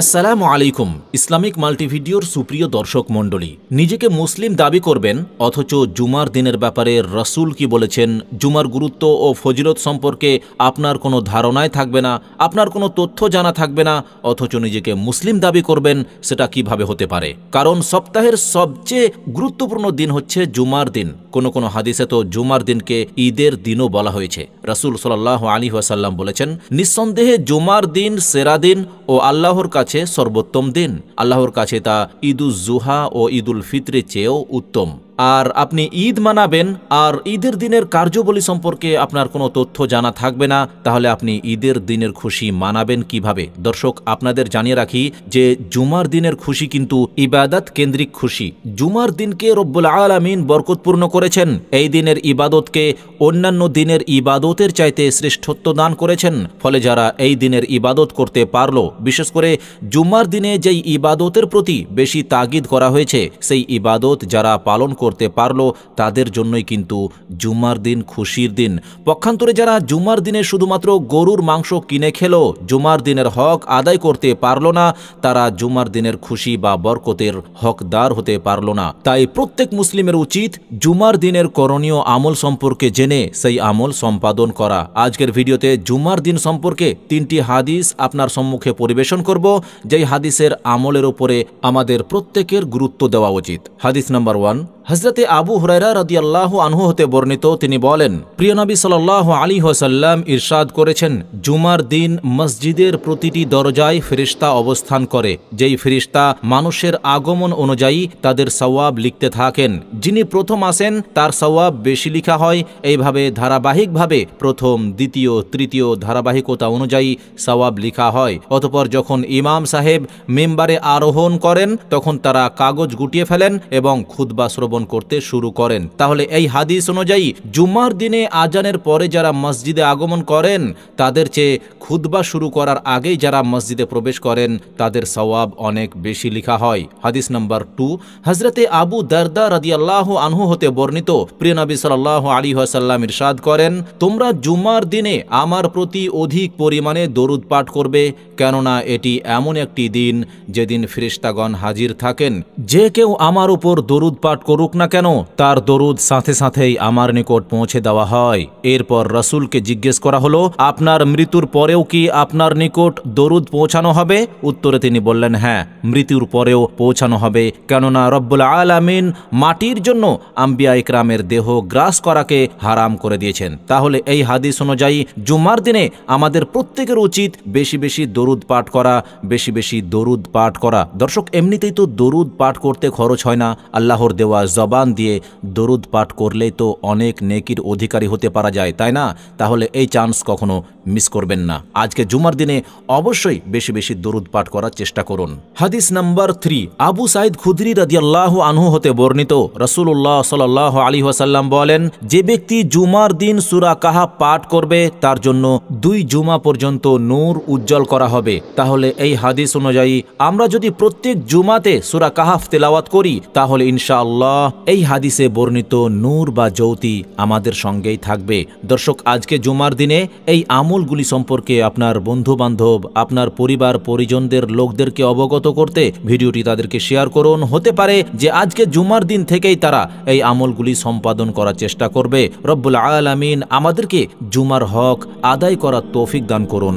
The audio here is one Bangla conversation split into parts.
আসসালাম আলাইকুম ইসলামিক মাল্টিভিডিওর সুপ্রিয় দর্শক মণ্ডলী নিজেকে মুসলিম দাবি করবেন অথচ জুমার দিনের ব্যাপারে রসুল কি বলেছেন জুমার গুরুত্ব ও ফজিলত সম্পর্কে আপনার কোনো ধারণায় থাকবে না আপনার কোনো তথ্য জানা থাকবে না অথচ নিজেকে মুসলিম দাবি করবেন সেটা কিভাবে হতে পারে কারণ সপ্তাহের সবচেয়ে গুরুত্বপূর্ণ দিন হচ্ছে জুমার দিন কোনো কোনো হাদিসে তো জুমার দিনকে ঈদের দিনও বলা হয়েছে রসুল সাল্লাহ আলী ওয়াসাল্লাম বলেছেন নিঃসন্দেহে জুমার দিন সেরা দিন ও আল্লাহর কাছে কাছে সর্বোত্তম দিন আল্লাহর কাছে তা ঈদুজ জুহা ও ঈদুল ফিতরের চেয়েও উত্তম আর আপনি ঈদ মানাবেন আর ঈদের দিনের কার্যবলী সম্পর্কে আপনার কোনো তথ্য জানা থাকবে না তাহলে আপনি ঈদের দিনের খুশি মানাবেন কিভাবে দর্শক আপনাদের জানিয়ে রাখি যে জুমার দিনের খুশি কিন্তু ইবাদত কেন্দ্রিক খুশি জুমার দিনকে রব্বুল আলমিন বরকতপূর্ণ করেছেন এই দিনের ইবাদতকে অন্যান্য দিনের ইবাদতের চাইতে শ্রেষ্ঠত্ব দান করেছেন ফলে যারা এই দিনের ইবাদত করতে পারল বিশেষ করে জুমার দিনে যেই ইবাদতের প্রতি বেশি তাগিদ করা হয়েছে সেই ইবাদত যারা পালন করে করতে পারলো তাদের জন্যই কিন্তু জুমার দিন খুশির দিন পক্ষান্তরে যারা জুমার দিনে শুধুমাত্র গরুর মাংস কিনে খেল জুমার দিনের হক আদায় করতে পারল না তারা জুমার দিনের খুশি বা বরকতের হকদার হতে পারল না তাই প্রত্যেক মুসলিমের উচিত জুমার দিনের করণীয় আমল সম্পর্কে জেনে সেই আমল সম্পাদন করা আজকের ভিডিওতে জুমার দিন সম্পর্কে তিনটি হাদিস আপনার সম্মুখে পরিবেশন করব যেই হাদিসের আমলের উপরে আমাদের প্রত্যেকের গুরুত্ব দেওয়া উচিত হাদিস নাম্বার ওয়ান হজরতে আবু হুরাইরা রদিয়াল্লাহ আনহু হতে বর্ণিত তিনি বলেন প্রিয়নবী সাল্লাহ আলী হোসাল্লাম ইরশাদ করেছেন জুমার দিন মসজিদের প্রতিটি দরজায় ফিরিস্তা অবস্থান করে যেই ফিরিস্তা মানুষের আগমন অনুযায়ী তাদের সওয়াব লিখতে থাকেন যিনি প্রথম আসেন তার সওয়াব বেশি লিখা হয় এইভাবে ধারাবাহিকভাবে প্রথম দ্বিতীয় তৃতীয় ধারাবাহিকতা অনুযায়ী সওয়াব লিখা হয় অতপর যখন ইমাম সাহেব মেম্বারে আরোহণ করেন তখন তারা কাগজ গুটিয়ে ফেলেন এবং খুদ্া শ্রবণ শ্রবণ করতে শুরু করেন তাহলে এই হাদিস অনুযায়ী জুমার দিনে আজানের পরে যারা মসজিদে আগমন করেন তাদের চেয়ে খুদবা শুরু করার আগেই যারা মসজিদে প্রবেশ করেন তাদের সওয়াব অনেক বেশি লিখা হয় হাদিস নম্বর টু হজরতে আবু দারদা রাদিয়াল্লাহ আনহু হতে বর্ণিত প্রিয়নবী সাল আলী হাসাল্লাম ইরশাদ করেন তোমরা জুমার দিনে আমার প্রতি অধিক পরিমাণে দরুদ পাঠ করবে কেননা এটি এমন একটি দিন যেদিন ফিরিস্তাগণ হাজির থাকেন যে কেউ আমার উপর দরুদ পাঠ করুক হোক না কেন তার দরুদ সাথে সাথেই আমার নিকট পৌঁছে দেওয়া হয় এরপর রসুলকে জিজ্ঞেস করা হলো আপনার মৃত্যুর পরেও কি আপনার নিকট দরুদ পৌঁছানো হবে উত্তরে তিনি বললেন হ্যাঁ মৃত্যুর পরেও পৌঁছানো হবে কেননা রব্বুল আলামিন মাটির জন্য আম্বিয়া ইকরামের দেহ গ্রাস করাকে হারাম করে দিয়েছেন তাহলে এই হাদিস অনুযায়ী জুমার দিনে আমাদের প্রত্যেকের উচিত বেশি বেশি দরুদ পাঠ করা বেশি বেশি দরুদ পাঠ করা দর্শক এমনিতেই তো দরুদ পাঠ করতে খরচ হয় না আল্লাহর দেওয়া জবান দিয়ে দরুদ পাঠ করলেই তো অনেক নেকির অধিকারী হতে পারা যায় তাই না তাহলে এই চান্স কখনো মিস করবেন না আজকে জুমার দিনে অবশ্যই বেশি বেশি দরুদ পাঠ করার চেষ্টা করুন হাদিস number three Abu Said Khudri রাজিয়াল্লাহ আনহু হতে বর্ণিত রসুল্লাহ সাল আলী ওয়াসাল্লাম বলেন যে ব্যক্তি জুমার দিন সুরা কাহা পাঠ করবে তার জন্য দুই জুমা পর্যন্ত নূর উজ্জ্বল করা হবে তাহলে এই হাদিস অনুযায়ী আমরা যদি প্রত্যেক জুমাতে সুরা কাহাফ তেলাওয়াত করি তাহলে ইনশাআল্লাহ এই হাদিসে বর্ণিত নূর বা জ্যৌতি আমাদের সঙ্গেই থাকবে দর্শক আজকে জুমার দিনে এই আমলগুলি সম্পর্কে আপনার বন্ধু বান্ধব আপনার পরিবার পরিজনদের লোকদেরকে অবগত করতে ভিডিওটি তাদেরকে শেয়ার করুন হতে পারে যে আজকে জুমার দিন থেকেই তারা এই আমলগুলি সম্পাদন করার চেষ্টা করবে রব্বুল আলামিন আমাদেরকে জুমার হক আদায় করার তৌফিক দান করুন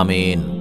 আমিন